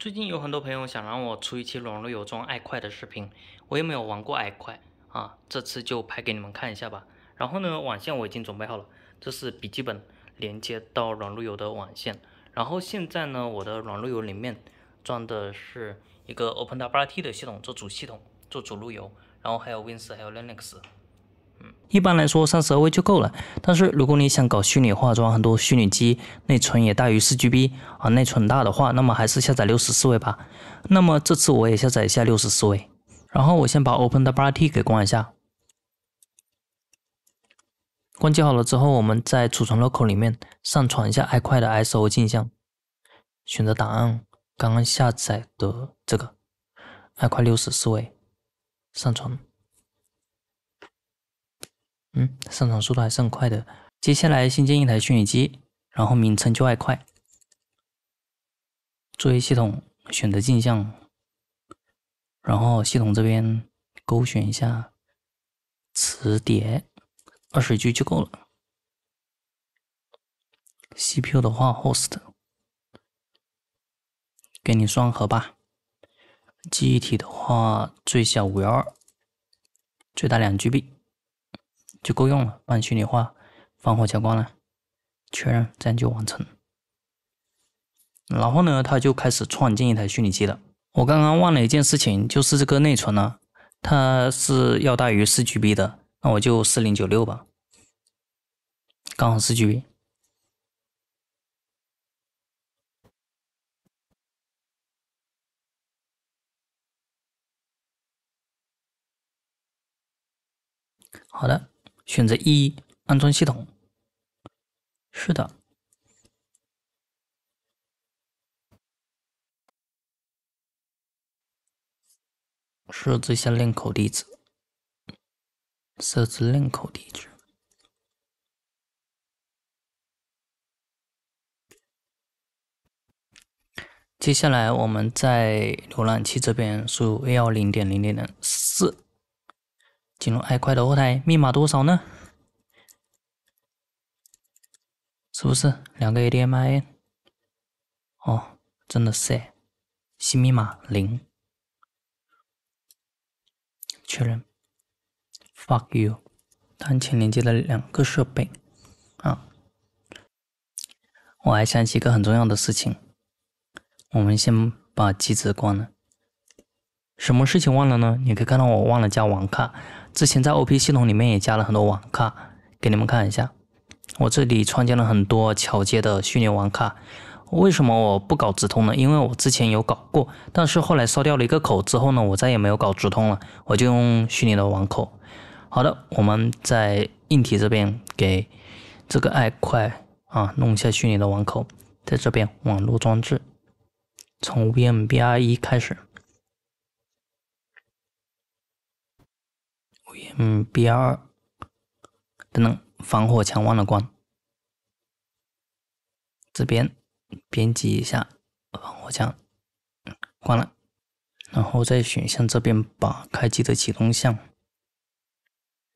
最近有很多朋友想让我出一期软路由装爱快的视频，我也没有玩过爱快啊，这次就拍给你们看一下吧。然后呢，网线我已经准备好了，这是笔记本连接到软路由的网线。然后现在呢，我的软路由里面装的是一个 OpenWRT 的系统做主系统做主路由，然后还有 w i n 十还有 Linux。一般来说，三十二位就够了。但是如果你想搞虚拟化妆，很多虚拟机内存也大于四 GB 啊，内存大的话，那么还是下载六十四位吧。那么这次我也下载一下六十四位，然后我先把 OpenBRT 给关一下。关机好了之后，我们在储存入口里面上传一下 i p a i 的 ISO 镜像，选择档案刚刚下载的这个 i k a i 六十四位，上传。上传速度还是很快的。接下来新建一台虚拟机，然后名称就爱快，作业系统选择镜像，然后系统这边勾选一下磁碟，二十 G 就够了。CPU 的话，Host 给你双核吧。记忆体的话，最小五幺二，最大两 GB。就够用了，把虚拟化防火墙关了，确认，这样就完成。然后呢，他就开始创建一台虚拟机了。我刚刚忘了一件事情，就是这个内存呢，它是要大于四 G B 的，那我就四零九六吧，刚好四 G B。好的。选择一，安装系统。是的，设置一下链口地址。设置链口地址。接下来，我们在浏览器这边输入幺零点零点四。进入 i 爱 d 的后台，密码多少呢？是不是两个 a d m i 哦，真的是，新密码零。确认。fuck you。当前连接了两个设备。啊。我还想起一个很重要的事情，我们先把机子关了。什么事情忘了呢？你可以看到我忘了加网卡，之前在 O P 系统里面也加了很多网卡，给你们看一下。我这里创建了很多桥接的虚拟网卡。为什么我不搞直通呢？因为我之前有搞过，但是后来烧掉了一个口之后呢，我再也没有搞直通了，我就用虚拟的网口。好的，我们在硬体这边给这个爱快啊弄一下虚拟的网口，在这边网络装置，从 V M B R E 开始。嗯，B 二等等，防火墙忘了关。这边编辑一下防火墙，关了。然后在选项这边把开机的启动项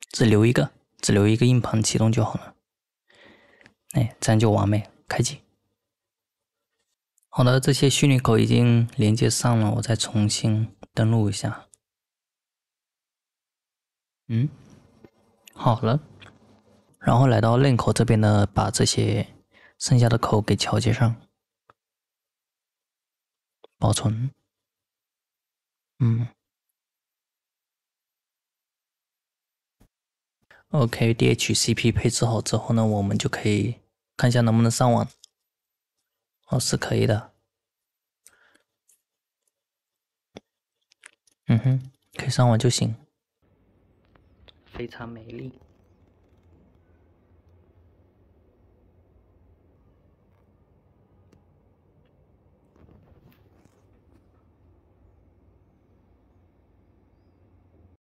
只留一个，只留一个硬盘启动就好了。哎，这样就完美，开机。好的，这些虚拟口已经连接上了，我再重新登录一下。嗯，好了，然后来到链口这边呢，把这些剩下的口给调节上，保存。嗯，OK，DHCP 配置好之后呢，我们就可以看一下能不能上网。哦，是可以的。嗯哼，可以上网就行。非常美丽。